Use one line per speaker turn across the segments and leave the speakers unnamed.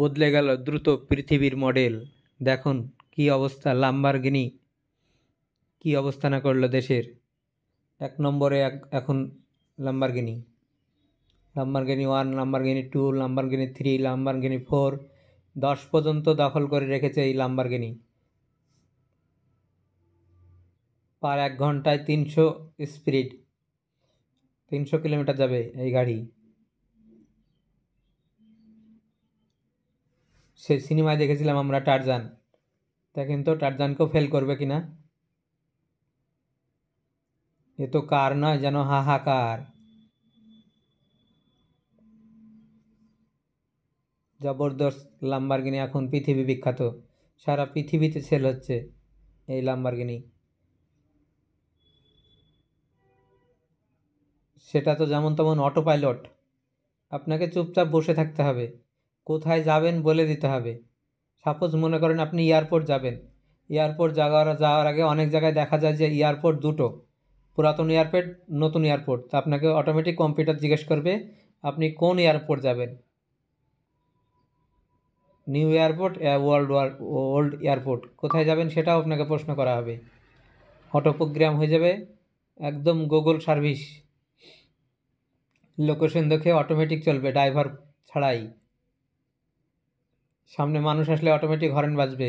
বদলে গেল দ্রুত পৃথিবীর মডেল দেখুন কি অবস্থা লাম্বারগিনি কি অবস্থানা করলো দেশের এক নম্বরে এক এখন Lamborghini Lamborghini one Lamborghini two Lamborghini three Lamborghini four দশ পর্যন্ত দখল করে রেখেছে এই লাম্বারগিনি পার এক ঘন্টায় তিনশো স্পিড তিনশো কিলোমিটার যাবে এই গাড়ি সে সিনেমায় দেখেছিলাম আমরা টারজান তা কিন্তু টারজানকেও ফেল করবে কি না এ তো কার নয় যেন হাহাকার জবরদস্ত লাম্বারগিনি এখন পৃথিবী বিখ্যাত সারা পৃথিবীতে সেল হচ্ছে এই লাম্বারগিনি সেটা তো যেমন তেমন অটো পাইলট আপনাকে চুপচাপ বসে থাকতে হবে কোথায় যাবেন বলে দিতে হবে সাপোজ মনে করেন আপনি এয়ারপোর্ট যাবেন এয়ারপোর্ট যাওয়ার যাওয়ার আগে অনেক জায়গায় দেখা যায় যে এয়ারপোর্ট দুটো পুরাতন এয়ারপোর্ট নতুন এয়ারপোর্ট তা আপনাকে অটোমেটিক কম্পিউটার জিজ্ঞেস করবে আপনি কোন এয়ারপোর্ট যাবেন new airport world war old airport কোথায় যাবেন সেটাও আপনাকে প্রশ্ন করা হবে অটো প্রোগ্রাম হয়ে যাবে একদম গুগল সার্ভিস লোকেশন দেখে অটোমেটিক চলবে ড্রাইভার ছাড়াই সামনে মানুষ আসলে অটোমেটিক হরেন বাজবে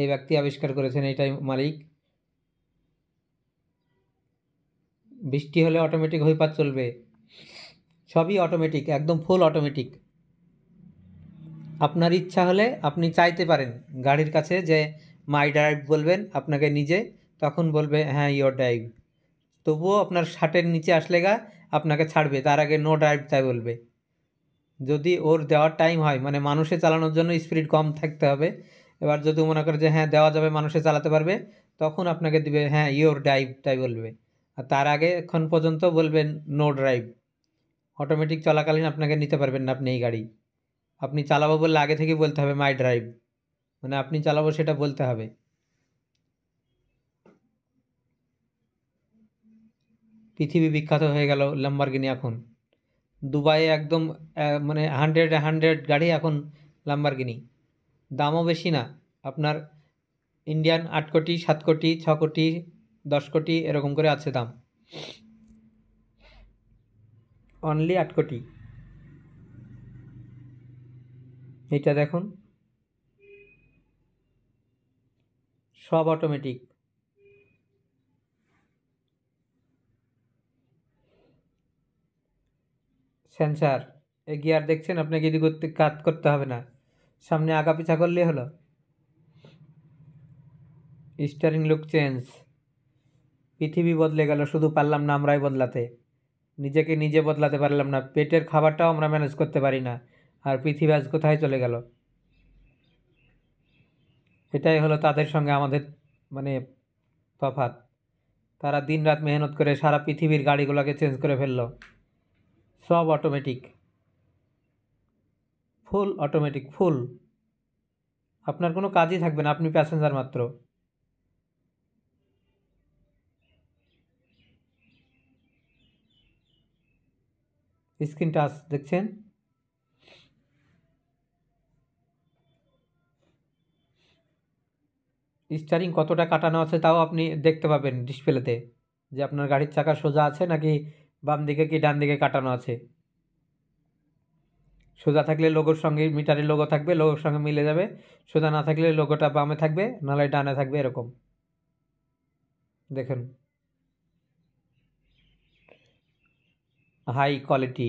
এই ব্যক্তি আবিষ্কার করেছেন এইটাই মালিক বৃষ্টি হলে অটোমেটিক হইপাত চলবে সবই অটোমেটিক একদম ফুল অটোমেটিক আপনার ইচ্ছা হলে আপনি চাইতে পারেন গাড়ির কাছে যে মাই ড্রাইভ বলবেন আপনাকে নিজে তখন বলবে হ্যাঁ ইয়োর ড্রাইভ তবুও আপনার শার্টের নিচে আসলে গা আপনাকে ছাড়বে তার আগে নো ড্রাইভ তাই বলবে যদি ওর দেওয়ার টাইম হয় মানে মানুষে চালানোর জন্য স্পিড কম থাকতে হবে এবার যদি মনে করে যে হ্যাঁ দেওয়া যাবে মানুষে চালাতে পারবে তখন আপনাকে দিবে হ্যাঁ ইওর ড্রাইভ তাই বলবে আর তার আগে এখন পর্যন্ত বলবেন নো ড্রাইভ অটোমেটিক চলাকালীন আপনাকে নিতে পারবেন না আপনি এই গাড়ি আপনি চালাবো বললে আগে থেকে বলতে হবে মাই ড্রাইভ মানে আপনি চালাবো সেটা বলতে হবে পৃথিবী বিখ্যাত হয়ে গেল ল্যাম্বারগিনি এখন দুবাইয়ে একদম মানে হান্ড্রেড হান্ড্রেড গাড়ি এখন লাম্বারগিনি দামও বেশি না আপনার ইন্ডিয়ান আট কোটি সাত কোটি ছ কোটি দশ কোটি এরকম করে আছে দাম অনলি আট কোটি এটা দেখুন সব অটোমেটিক সেন্সার এই গিয়ার দেখছেন আপনাকে এদিক করতে কাজ করতে হবে না সামনে আগা পিছা করলেই হলো স্টারিং লুক চেঞ্জ পৃথিবী বদলে গেল শুধু পারলাম না আমরাই বদলাতে নিজেকে নিজে বদলাতে পারলাম না পেটের খাবারটাও আমরা ম্যানেজ করতে পারি না আর পৃথিবী আজ কোথায় চলে গেল এটাই হলো তাদের সঙ্গে আমাদের মানে তফাত তারা দিন রাত মেহনত করে সারা পৃথিবীর গাড়িগুলোকে চেঞ্জ করে ফেললো সব অটোমেটিক ফুল অটোমেটিক ফুল আপনার কোনো কাজই থাকবে না আপনি প্যাসেঞ্জার মাত্র স্ক্রিন টাচ দেখছেন স্টারিং কতটা কাটানো আছে তাও আপনি দেখতে পাবেন ডিসপ্লেতে যে আপনার গাড়ির চাকা সোজা আছে নাকি বাম দিকে কি ডান দিকে কাটানো আছে সোজা থাকলে লোগোর সঙ্গে মিটারের লোগো থাকবে লোগোর সঙ্গে মিলে যাবে সোজা না থাকলে লোগোটা বামে থাকবে নাহলে ডানে থাকবে এরকম দেখুন হাই কোয়ালিটি